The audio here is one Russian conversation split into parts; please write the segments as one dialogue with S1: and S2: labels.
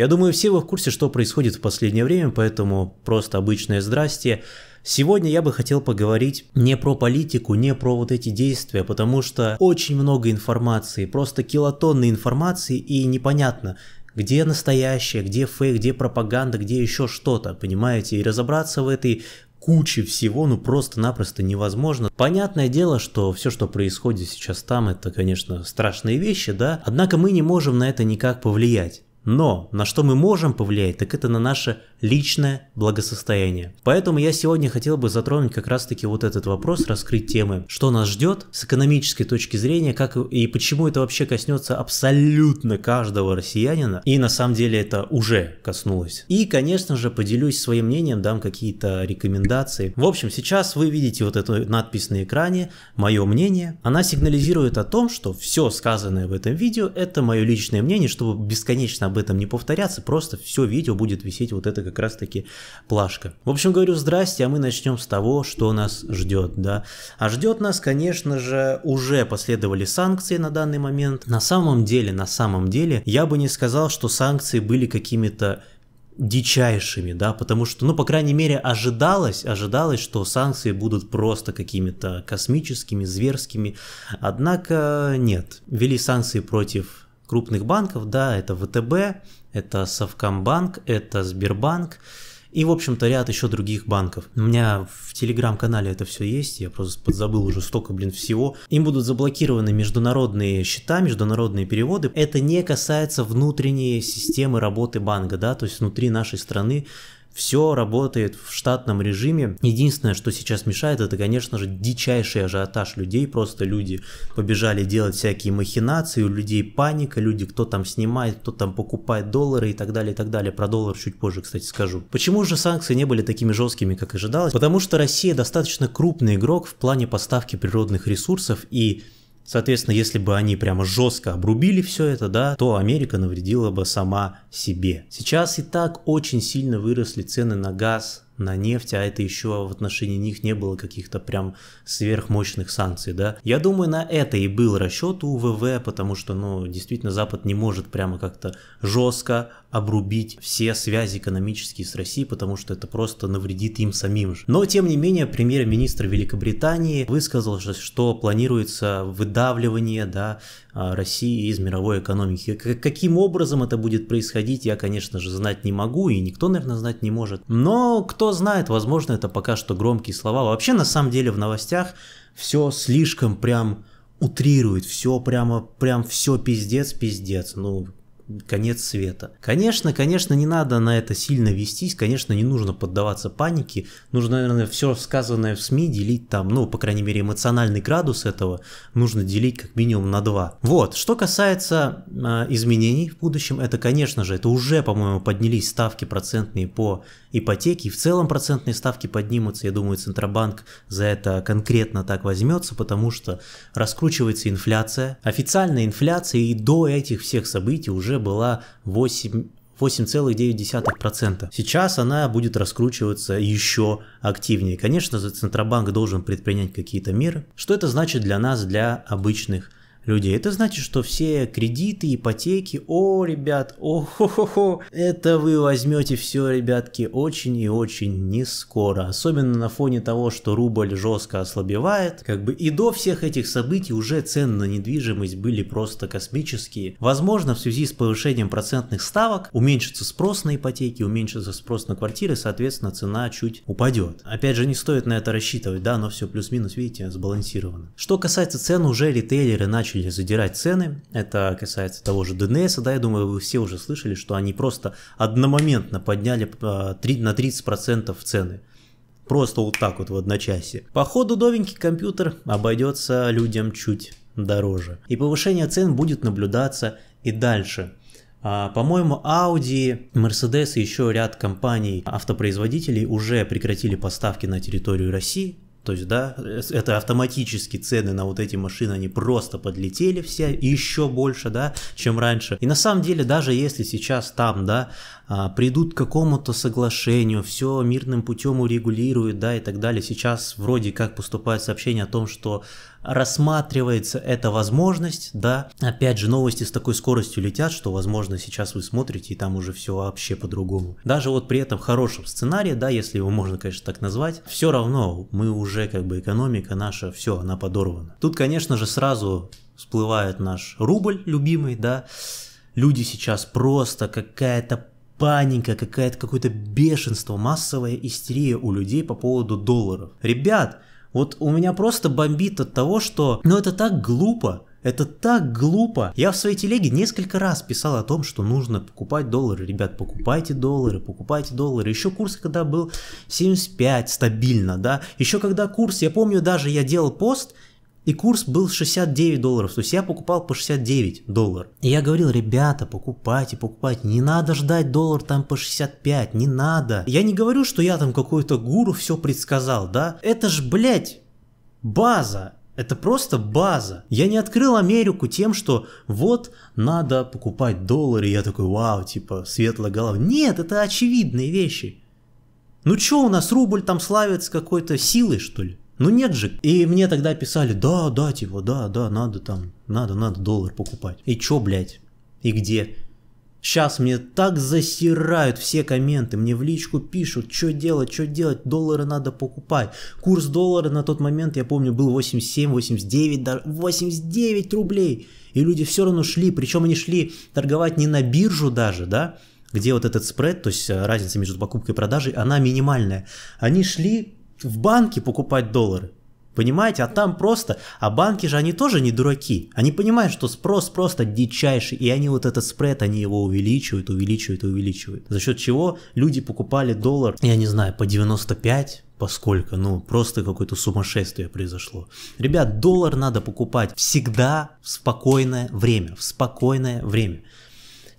S1: Я думаю, все вы в курсе, что происходит в последнее время, поэтому просто обычное здрасте. Сегодня я бы хотел поговорить не про политику, не про вот эти действия, потому что очень много информации, просто килотонны информации и непонятно, где настоящее, где фейк, где пропаганда, где еще что-то, понимаете? И разобраться в этой куче всего, ну просто-напросто невозможно. Понятное дело, что все, что происходит сейчас там, это, конечно, страшные вещи, да? Однако мы не можем на это никак повлиять. Но на что мы можем повлиять, так это на наше личное благосостояние. Поэтому я сегодня хотел бы затронуть как раз-таки вот этот вопрос, раскрыть темы, что нас ждет с экономической точки зрения, как и почему это вообще коснется абсолютно каждого россиянина, и на самом деле это уже коснулось. И, конечно же, поделюсь своим мнением, дам какие-то рекомендации. В общем, сейчас вы видите вот эту надпись на экране «Мое мнение». Она сигнализирует о том, что все сказанное в этом видео – это мое личное мнение, чтобы бесконечно об этом не повторяться, просто все видео будет висеть вот это как раз-таки плашка. В общем, говорю здрасте, а мы начнем с того, что нас ждет, да. А ждет нас, конечно же, уже последовали санкции на данный момент. На самом деле, на самом деле, я бы не сказал, что санкции были какими-то дичайшими, да, потому что, ну, по крайней мере, ожидалось, ожидалось, что санкции будут просто какими-то космическими, зверскими, однако нет, ввели санкции против крупных банков, да, это ВТБ, это Совкомбанк, это Сбербанк, и, в общем-то, ряд еще других банков. У меня в телеграм-канале это все есть, я просто подзабыл уже столько, блин, всего. Им будут заблокированы международные счета, международные переводы. Это не касается внутренней системы работы банка, да, то есть внутри нашей страны все работает в штатном режиме. Единственное, что сейчас мешает, это, конечно же, дичайший ажиотаж людей. Просто люди побежали делать всякие махинации, у людей паника, люди, кто там снимает, кто там покупает доллары и так далее, и так далее. Про доллар чуть позже, кстати, скажу. Почему же санкции не были такими жесткими, как ожидалось? Потому что Россия достаточно крупный игрок в плане поставки природных ресурсов и Соответственно, если бы они прямо жестко обрубили все это, да, то Америка навредила бы сама себе. Сейчас и так очень сильно выросли цены на газ, на нефть, а это еще в отношении них не было каких-то прям сверхмощных санкций, да. Я думаю, на это и был расчет у ВВ, потому что, ну, действительно, Запад не может прямо как-то жестко обрубить все связи экономические с Россией, потому что это просто навредит им самим же. Но, тем не менее, премьер-министр Великобритании высказал, что планируется выдавливание, да, а, России из мировой экономики. Каким образом это будет происходить, я, конечно же, знать не могу, и никто, наверное, знать не может. Но кто знает, возможно, это пока что громкие слова. Вообще, на самом деле, в новостях все слишком прям утрирует, все прямо, прям все пиздец, пиздец. Ну, конец света. Конечно, конечно, не надо на это сильно вестись, конечно, не нужно поддаваться панике, нужно, наверное, все сказанное в СМИ делить там, ну, по крайней мере, эмоциональный градус этого нужно делить как минимум на два. Вот, что касается э, изменений в будущем, это, конечно же, это уже, по-моему, поднялись ставки процентные по ипотеке, в целом процентные ставки поднимутся, я думаю, Центробанк за это конкретно так возьмется, потому что раскручивается инфляция, официальная инфляция, и до этих всех событий уже была 8 8,9%. Сейчас она будет раскручиваться еще активнее. Конечно Центробанк должен предпринять какие-то меры. Что это значит для нас, для обычных людей. Это значит, что все кредиты, ипотеки, о, ребят, о хо хо хо это вы возьмете все, ребятки, очень и очень не скоро. Особенно на фоне того, что рубль жестко ослабевает. Как бы и до всех этих событий уже цены на недвижимость были просто космические. Возможно, в связи с повышением процентных ставок уменьшится спрос на ипотеки, уменьшится спрос на квартиры, соответственно, цена чуть упадет. Опять же, не стоит на это рассчитывать, да, но все плюс-минус, видите, сбалансировано. Что касается цен, уже ритейлеры начали начали задирать цены. Это касается того же ДНС, Да, я думаю, вы все уже слышали, что они просто одномоментно подняли а, на 30% цены. Просто вот так вот в одночасье. Походу, новенький компьютер обойдется людям чуть дороже. И повышение цен будет наблюдаться и дальше. А, по-моему, Audi, Mercedes и еще ряд компаний автопроизводителей уже прекратили поставки на территорию России то есть, да, это автоматически цены на вот эти машины, они просто подлетели все еще больше, да, чем раньше. И на самом деле, даже если сейчас там, да, а, придут к какому-то соглашению, все мирным путем урегулируют, да, и так далее. Сейчас вроде как поступает сообщение о том, что рассматривается эта возможность, да. Опять же, новости с такой скоростью летят, что, возможно, сейчас вы смотрите, и там уже все вообще по-другому. Даже вот при этом хорошем сценарии, да, если его можно, конечно, так назвать, все равно мы уже, как бы, экономика наша, все, она подорвана. Тут, конечно же, сразу всплывает наш рубль любимый, да, Люди сейчас просто какая-то паника, какая-то, какое-то бешенство, массовая истерия у людей по поводу долларов. Ребят, вот у меня просто бомбит от того, что ну это так глупо, это так глупо. Я в своей телеге несколько раз писал о том, что нужно покупать доллары. Ребят, покупайте доллары, покупайте доллары. Еще курс, когда был 75 стабильно, да. Еще когда курс, я помню даже, я делал пост, и курс был 69 долларов, то есть я покупал по 69 доллар. И я говорил, ребята, покупайте, покупайте, не надо ждать доллар там по 65, не надо. Я не говорю, что я там какой-то гуру все предсказал, да? Это ж, блядь, база. Это просто база. Я не открыл Америку тем, что вот надо покупать доллары. Я такой, вау, типа, светлая голова. Нет, это очевидные вещи. Ну чё у нас, рубль там славится какой-то силой, что ли? Ну нет же. И мне тогда писали, да, да, типа, да, да, надо там, надо, надо доллар покупать. И чё, блядь? И где? Сейчас мне так засирают все комменты, мне в личку пишут, что делать, что делать, доллары надо покупать. Курс доллара на тот момент, я помню, был 87, 89, даже 89 рублей. И люди все равно шли, причем они шли торговать не на биржу даже, да, где вот этот спред, то есть э, разница между покупкой и продажей, она минимальная. Они шли в банке покупать доллары. Понимаете, а там просто, а банки же они тоже не дураки. Они понимают, что спрос просто дичайший, и они вот этот спред, они его увеличивают, увеличивают, увеличивают. За счет чего люди покупали доллар, я не знаю, по 95, поскольку, ну, просто какое-то сумасшествие произошло. Ребят, доллар надо покупать всегда в спокойное время, в спокойное время.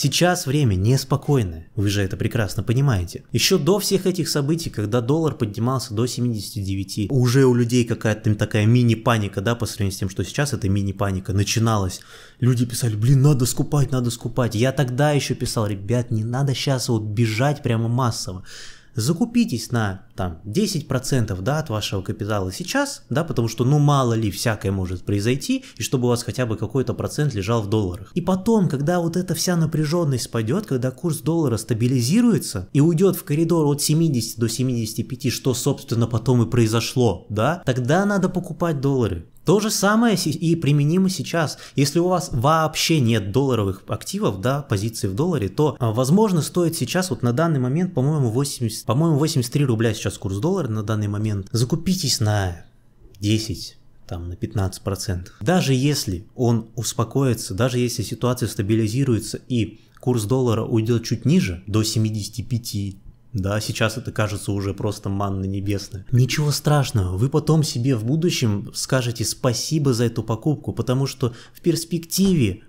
S1: Сейчас время неспокойное, вы же это прекрасно понимаете. Еще до всех этих событий, когда доллар поднимался до 79, уже у людей какая-то такая мини-паника, да, по сравнению с тем, что сейчас эта мини-паника, начиналась. Люди писали, блин, надо скупать, надо скупать. Я тогда еще писал, ребят, не надо сейчас вот бежать прямо массово закупитесь на там 10% да, от вашего капитала сейчас, да, потому что ну мало ли всякое может произойти, и чтобы у вас хотя бы какой-то процент лежал в долларах. И потом, когда вот эта вся напряженность спадет, когда курс доллара стабилизируется и уйдет в коридор от 70 до 75, что собственно потом и произошло, да, тогда надо покупать доллары. То же самое и применимо сейчас. Если у вас вообще нет долларовых активов, да, позиций в долларе, то, а, возможно, стоит сейчас, вот на данный момент, по-моему, 80, по-моему, 83 рубля сейчас курс доллара на данный момент. Закупитесь на 10 там на 15%. Даже если он успокоится, даже если ситуация стабилизируется и курс доллара уйдет чуть ниже, до 75, да, сейчас это кажется уже просто манна небесная. Ничего страшного, вы потом себе в будущем скажете спасибо за эту покупку, потому что в перспективе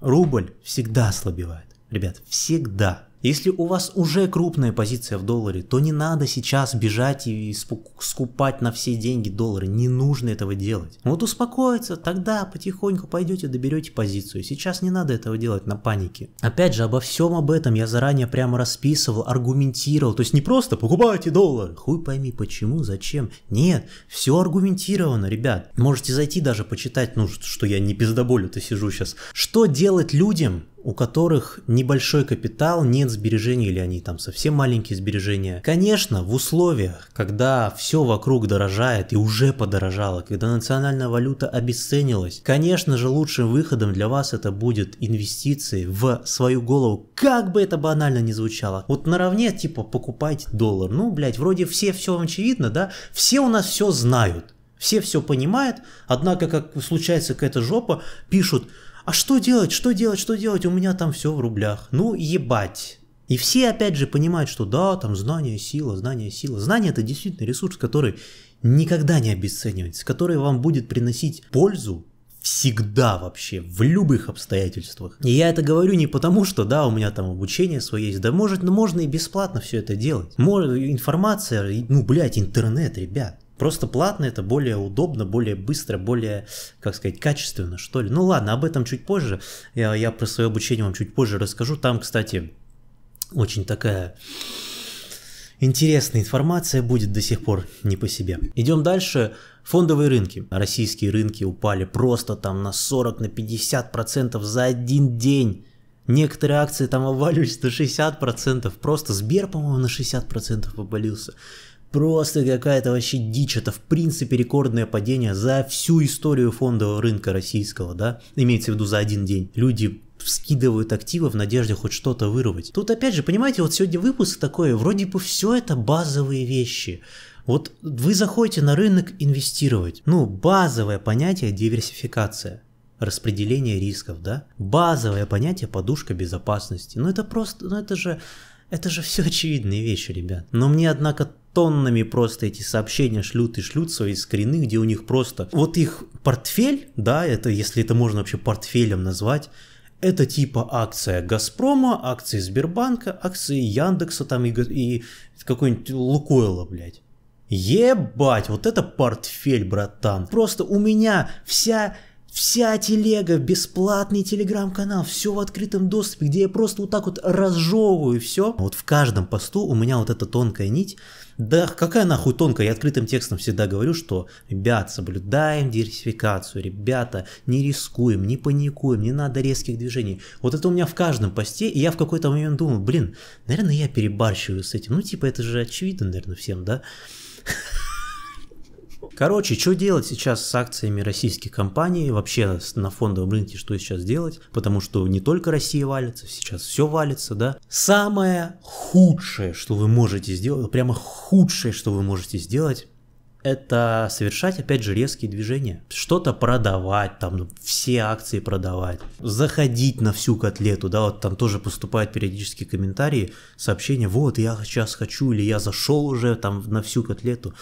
S1: рубль всегда ослабевает. Ребят, всегда. Если у вас уже крупная позиция в долларе, то не надо сейчас бежать и скупать на все деньги доллары. Не нужно этого делать. Вот успокоиться, тогда потихоньку пойдете, доберете позицию. Сейчас не надо этого делать на панике. Опять же, обо всем об этом я заранее прямо расписывал, аргументировал. То есть не просто покупайте доллар. Хуй пойми, почему, зачем. Нет, все аргументировано, ребят. Можете зайти даже почитать, ну, что я не пиздоболю-то сижу сейчас. Что делать людям, у которых небольшой капитал, нет сбережений или они там совсем маленькие сбережения. Конечно, в условиях, когда все вокруг дорожает и уже подорожало, когда национальная валюта обесценилась, конечно же лучшим выходом для вас это будет инвестиции в свою голову, как бы это банально не звучало. Вот наравне типа покупать доллар, ну блять, вроде все все очевидно, да, все у нас все знают. Все все понимают, однако, как случается какая-то жопа, пишут, а что делать, что делать, что делать, у меня там все в рублях. Ну, ебать. И все опять же понимают, что да, там знание, сила, знание, сила. Знание это действительно ресурс, который никогда не обесценивается, который вам будет приносить пользу всегда вообще, в любых обстоятельствах. И я это говорю не потому, что да, у меня там обучение свое есть, да может, ну можно и бесплатно все это делать. Может, информация, ну блять, интернет, ребят. Просто платно это более удобно, более быстро, более, как сказать, качественно, что ли. Ну ладно, об этом чуть позже. Я, я про свое обучение вам чуть позже расскажу. Там, кстати, очень такая интересная информация будет до сих пор не по себе. Идем дальше. Фондовые рынки. Российские рынки упали просто там на 40, на 50 процентов за один день. Некоторые акции там обвалились на 60%, просто Сбер, по-моему, на 60% обвалился. Просто какая-то вообще дичь. Это в принципе рекордное падение за всю историю фондового рынка российского, да? Имеется в виду за один день. Люди скидывают активы в надежде хоть что-то вырвать. Тут опять же, понимаете, вот сегодня выпуск такой, вроде бы все это базовые вещи. Вот вы заходите на рынок инвестировать. Ну, базовое понятие диверсификация распределение рисков, да? Базовое понятие подушка безопасности. Ну это просто, ну это же, это же все очевидные вещи, ребят. Но мне, однако, тоннами просто эти сообщения шлют и шлют свои скрины, где у них просто... Вот их портфель, да, это если это можно вообще портфелем назвать, это типа акция Газпрома, акции Сбербанка, акции Яндекса там и, и какой-нибудь Лукойла, блядь. Ебать, вот это портфель, братан. Просто у меня вся Вся телега, бесплатный телеграм-канал, все в открытом доступе, где я просто вот так вот разжевываю все. Вот в каждом посту у меня вот эта тонкая нить, да какая нахуй тонкая, я открытым текстом всегда говорю, что, ребят, соблюдаем диверсификацию, ребята, не рискуем, не паникуем, не надо резких движений. Вот это у меня в каждом посте, и я в какой-то момент думаю, блин, наверное, я перебарщиваю с этим. Ну, типа, это же очевидно, наверное, всем, да? Короче, что делать сейчас с акциями российских компаний, вообще на фондовом рынке, что сейчас делать, потому что не только Россия валится, сейчас все валится, да. Самое худшее, что вы можете сделать, прямо худшее, что вы можете сделать, это совершать, опять же, резкие движения. Что-то продавать, там, все акции продавать. Заходить на всю котлету, да, вот там тоже поступают периодически комментарии, сообщения, вот, я сейчас хочу, или я зашел уже там на всю котлету.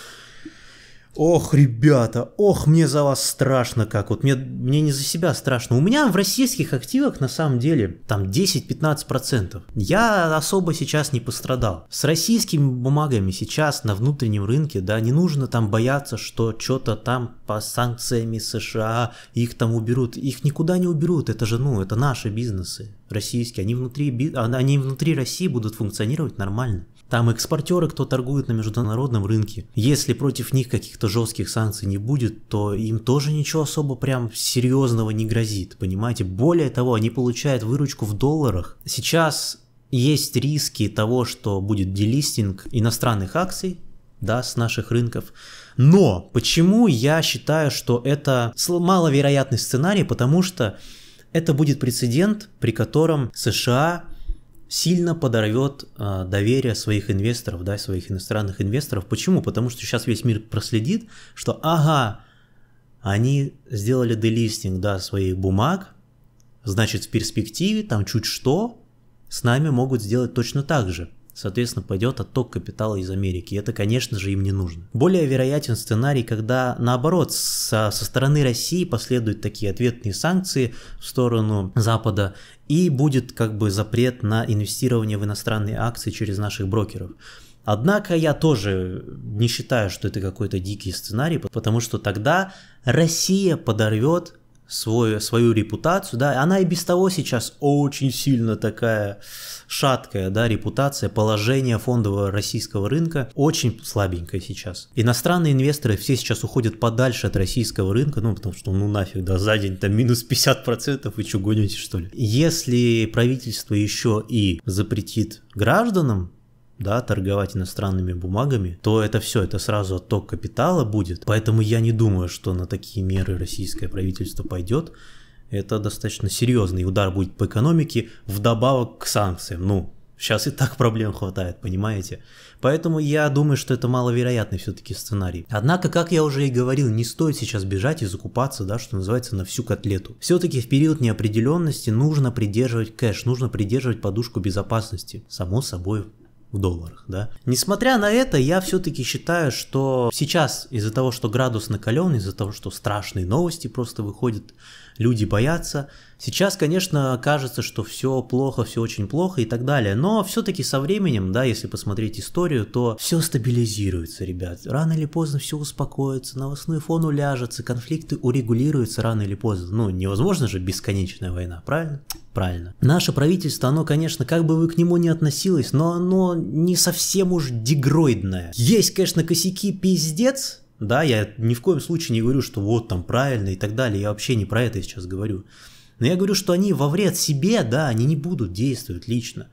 S1: Ох, ребята, ох, мне за вас страшно как. Вот мне, мне не за себя страшно. У меня в российских активах на самом деле там 10-15%. Я особо сейчас не пострадал. С российскими бумагами сейчас на внутреннем рынке, да, не нужно там бояться, что что-то там по санкциями США их там уберут. Их никуда не уберут. Это же, ну, это наши бизнесы российские. Они внутри, они внутри России будут функционировать нормально. Там экспортеры, кто торгует на международном рынке. Если против них каких-то жестких санкций не будет, то им тоже ничего особо прям серьезного не грозит, понимаете? Более того, они получают выручку в долларах. Сейчас есть риски того, что будет делистинг иностранных акций, да, с наших рынков. Но почему я считаю, что это маловероятный сценарий, потому что это будет прецедент, при котором США сильно подорвет э, доверие своих инвесторов, да, своих иностранных инвесторов. Почему? Потому что сейчас весь мир проследит, что ага, они сделали делистинг, да, своих бумаг, значит в перспективе там чуть что с нами могут сделать точно так же соответственно, пойдет отток капитала из Америки. Это, конечно же, им не нужно. Более вероятен сценарий, когда, наоборот, со, со стороны России последуют такие ответные санкции в сторону Запада, и будет как бы запрет на инвестирование в иностранные акции через наших брокеров. Однако я тоже не считаю, что это какой-то дикий сценарий, потому что тогда Россия подорвет свою, свою репутацию, да, она и без того сейчас очень сильно такая шаткая, да, репутация, положение фондового российского рынка очень слабенькое сейчас. Иностранные инвесторы все сейчас уходят подальше от российского рынка, ну, потому что, ну, нафиг, да, за день там минус 50%, вы что, гоните, что ли? Если правительство еще и запретит гражданам да, торговать иностранными бумагами, то это все, это сразу отток капитала будет. Поэтому я не думаю, что на такие меры российское правительство пойдет. Это достаточно серьезный удар будет по экономике, вдобавок к санкциям. Ну, сейчас и так проблем хватает, понимаете? Поэтому я думаю, что это маловероятный все-таки сценарий. Однако, как я уже и говорил, не стоит сейчас бежать и закупаться, да, что называется, на всю котлету. Все-таки в период неопределенности нужно придерживать кэш, нужно придерживать подушку безопасности. Само собой, в долларах, да. Несмотря на это, я все-таки считаю, что сейчас из-за того, что градус накален, из-за того, что страшные новости просто выходят люди боятся. Сейчас, конечно, кажется, что все плохо, все очень плохо и так далее, но все-таки со временем, да, если посмотреть историю, то все стабилизируется, ребят. Рано или поздно все успокоится, новостной фон уляжется, конфликты урегулируются рано или поздно. Ну, невозможно же бесконечная война, правильно? Правильно. Наше правительство, оно, конечно, как бы вы к нему не относились, но оно не совсем уж дегроидное. Есть, конечно, косяки пиздец, да, я ни в коем случае не говорю, что вот там правильно и так далее, я вообще не про это сейчас говорю. Но я говорю, что они во вред себе, да, они не будут действовать лично.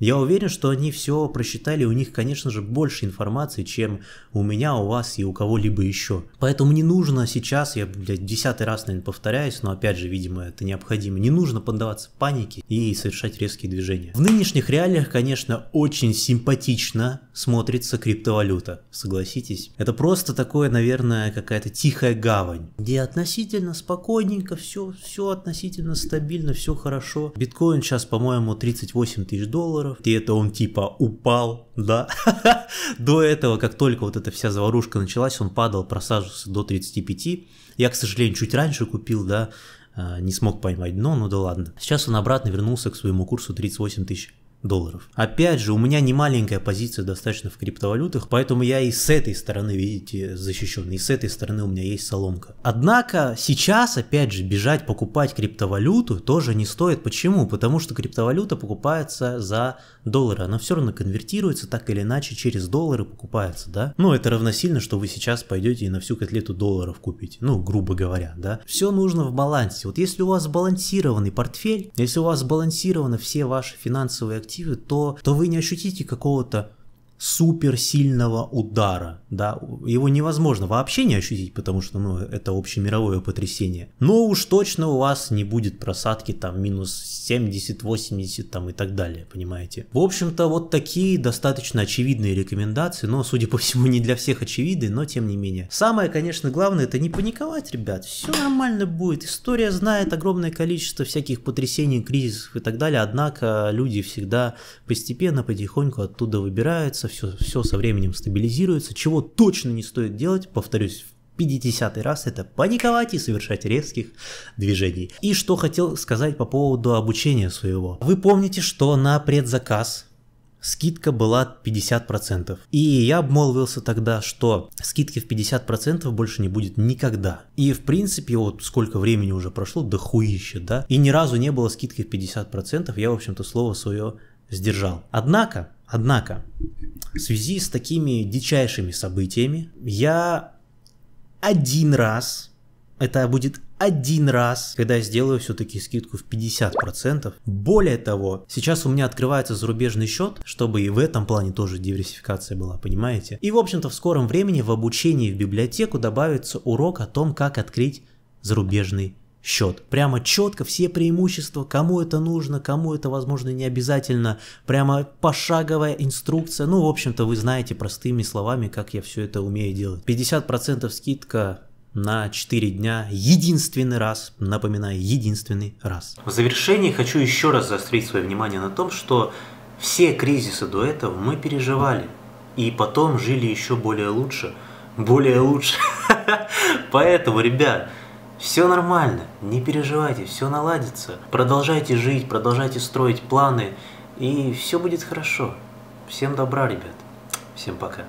S1: Я уверен, что они все просчитали, у них, конечно же, больше информации, чем у меня, у вас и у кого-либо еще. Поэтому не нужно сейчас, я, блядь, десятый раз, наверное, повторяюсь, но опять же, видимо, это необходимо, не нужно поддаваться панике и совершать резкие движения. В нынешних реалиях, конечно, очень симпатично смотрится криптовалюта, согласитесь. Это просто такое, наверное, какая-то тихая гавань, где относительно спокойненько, все, все относительно стабильно, все хорошо. Биткоин сейчас, по-моему, 38 тысяч долларов, и это он типа упал, да. До этого, как только вот эта вся заварушка началась, он падал, просаживался до 35. Я, к сожалению, чуть раньше купил, да, а, не смог поймать дно, ну да ладно. Сейчас он обратно вернулся к своему курсу 38 тысяч долларов. Опять же, у меня не маленькая позиция достаточно в криптовалютах, поэтому я и с этой стороны, видите, защищен, и с этой стороны у меня есть соломка. Однако сейчас, опять же, бежать покупать криптовалюту тоже не стоит. Почему? Потому что криптовалюта покупается за доллары, она все равно конвертируется так или иначе через доллары покупается, да? Ну, это равносильно, что вы сейчас пойдете и на всю котлету долларов купите, ну, грубо говоря, да? Все нужно в балансе. Вот если у вас сбалансированный портфель, если у вас сбалансированы все ваши финансовые активы, негативе, то, то вы не ощутите какого-то суперсильного удара, да, его невозможно вообще не ощутить, потому что, ну, это общемировое потрясение. Но уж точно у вас не будет просадки там минус 70, 80 там и так далее, понимаете. В общем-то, вот такие достаточно очевидные рекомендации, но, судя по всему, не для всех очевидны, но тем не менее. Самое, конечно, главное, это не паниковать, ребят, все нормально будет, история знает огромное количество всяких потрясений, кризисов и так далее, однако люди всегда постепенно, потихоньку оттуда выбираются, все, все со временем стабилизируется. Чего точно не стоит делать, повторюсь, в 50 раз это паниковать и совершать резких движений. И что хотел сказать по поводу обучения своего. Вы помните, что на предзаказ скидка была 50%. И я обмолвился тогда, что скидки в 50% больше не будет никогда. И в принципе, вот сколько времени уже прошло, да хуище, да? И ни разу не было скидки в 50%, я, в общем-то, слово свое сдержал. Однако, Однако, в связи с такими дичайшими событиями, я один раз, это будет один раз, когда я сделаю все-таки скидку в 50%. Более того, сейчас у меня открывается зарубежный счет, чтобы и в этом плане тоже диверсификация была, понимаете? И в общем-то в скором времени в обучении в библиотеку добавится урок о том, как открыть зарубежный счет. Прямо четко все преимущества, кому это нужно, кому это, возможно, не обязательно. Прямо пошаговая инструкция. Ну, в общем-то, вы знаете простыми словами, как я все это умею делать. 50% скидка на 4 дня единственный раз, напоминаю, единственный раз. В завершении хочу еще раз заострить свое внимание на том, что все кризисы до этого мы переживали и потом жили еще более лучше. Более лучше. Поэтому, ребят, все нормально, не переживайте, все наладится. Продолжайте жить, продолжайте строить планы, и все будет хорошо. Всем добра, ребят. Всем пока.